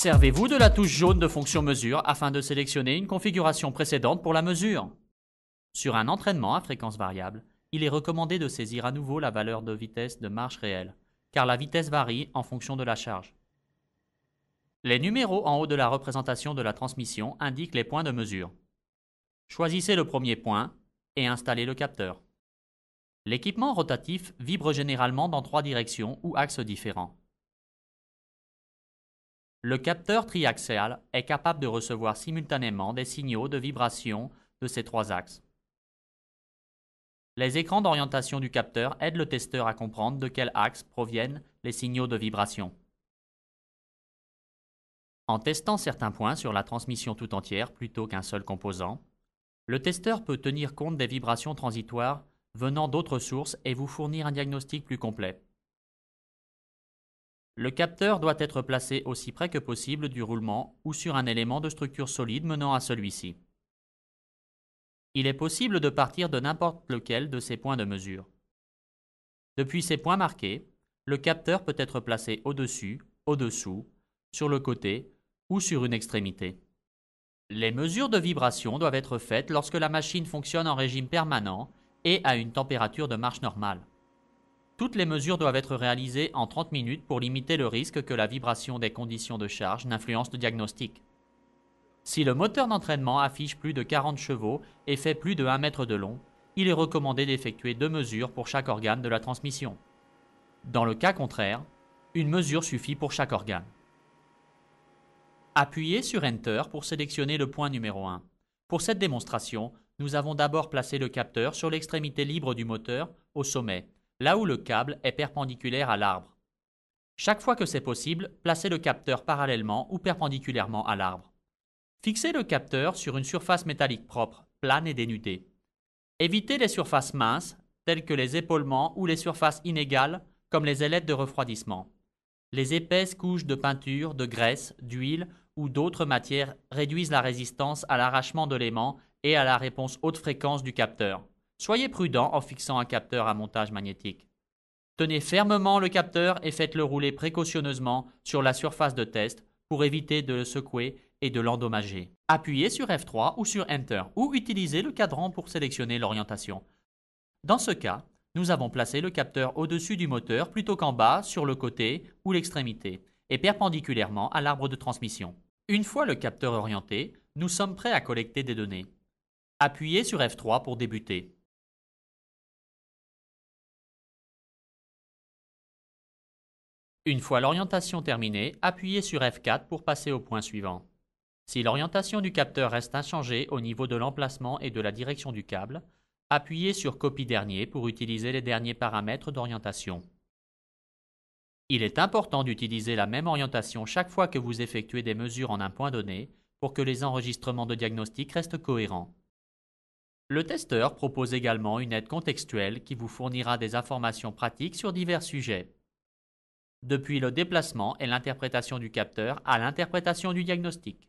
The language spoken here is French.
Servez-vous de la touche jaune de fonction mesure afin de sélectionner une configuration précédente pour la mesure. Sur un entraînement à fréquence variable, il est recommandé de saisir à nouveau la valeur de vitesse de marche réelle, car la vitesse varie en fonction de la charge. Les numéros en haut de la représentation de la transmission indiquent les points de mesure. Choisissez le premier point et installez le capteur. L'équipement rotatif vibre généralement dans trois directions ou axes différents. Le capteur triaxial est capable de recevoir simultanément des signaux de vibration de ces trois axes. Les écrans d'orientation du capteur aident le testeur à comprendre de quel axe proviennent les signaux de vibration. En testant certains points sur la transmission tout entière plutôt qu'un seul composant, le testeur peut tenir compte des vibrations transitoires venant d'autres sources et vous fournir un diagnostic plus complet. Le capteur doit être placé aussi près que possible du roulement ou sur un élément de structure solide menant à celui-ci. Il est possible de partir de n'importe lequel de ces points de mesure. Depuis ces points marqués, le capteur peut être placé au-dessus, au-dessous, sur le côté ou sur une extrémité. Les mesures de vibration doivent être faites lorsque la machine fonctionne en régime permanent et à une température de marche normale. Toutes les mesures doivent être réalisées en 30 minutes pour limiter le risque que la vibration des conditions de charge n'influence le diagnostic. Si le moteur d'entraînement affiche plus de 40 chevaux et fait plus de 1 mètre de long, il est recommandé d'effectuer deux mesures pour chaque organe de la transmission. Dans le cas contraire, une mesure suffit pour chaque organe. Appuyez sur Enter pour sélectionner le point numéro 1. Pour cette démonstration, nous avons d'abord placé le capteur sur l'extrémité libre du moteur, au sommet, là où le câble est perpendiculaire à l'arbre. Chaque fois que c'est possible, placez le capteur parallèlement ou perpendiculairement à l'arbre. Fixez le capteur sur une surface métallique propre, plane et dénudée. Évitez les surfaces minces, telles que les épaulements ou les surfaces inégales, comme les ailettes de refroidissement. Les épaisses couches de peinture, de graisse, d'huile ou d'autres matières réduisent la résistance à l'arrachement de l'aimant et à la réponse haute fréquence du capteur. Soyez prudent en fixant un capteur à montage magnétique. Tenez fermement le capteur et faites-le rouler précautionneusement sur la surface de test pour éviter de le secouer et de l'endommager. Appuyez sur F3 ou sur Enter ou utilisez le cadran pour sélectionner l'orientation. Dans ce cas, nous avons placé le capteur au-dessus du moteur plutôt qu'en bas, sur le côté ou l'extrémité, et perpendiculairement à l'arbre de transmission. Une fois le capteur orienté, nous sommes prêts à collecter des données. Appuyez sur F3 pour débuter. Une fois l'orientation terminée, appuyez sur F4 pour passer au point suivant. Si l'orientation du capteur reste inchangée au niveau de l'emplacement et de la direction du câble, appuyez sur Copie dernier pour utiliser les derniers paramètres d'orientation. Il est important d'utiliser la même orientation chaque fois que vous effectuez des mesures en un point donné pour que les enregistrements de diagnostic restent cohérents. Le testeur propose également une aide contextuelle qui vous fournira des informations pratiques sur divers sujets depuis le déplacement et l'interprétation du capteur à l'interprétation du diagnostic.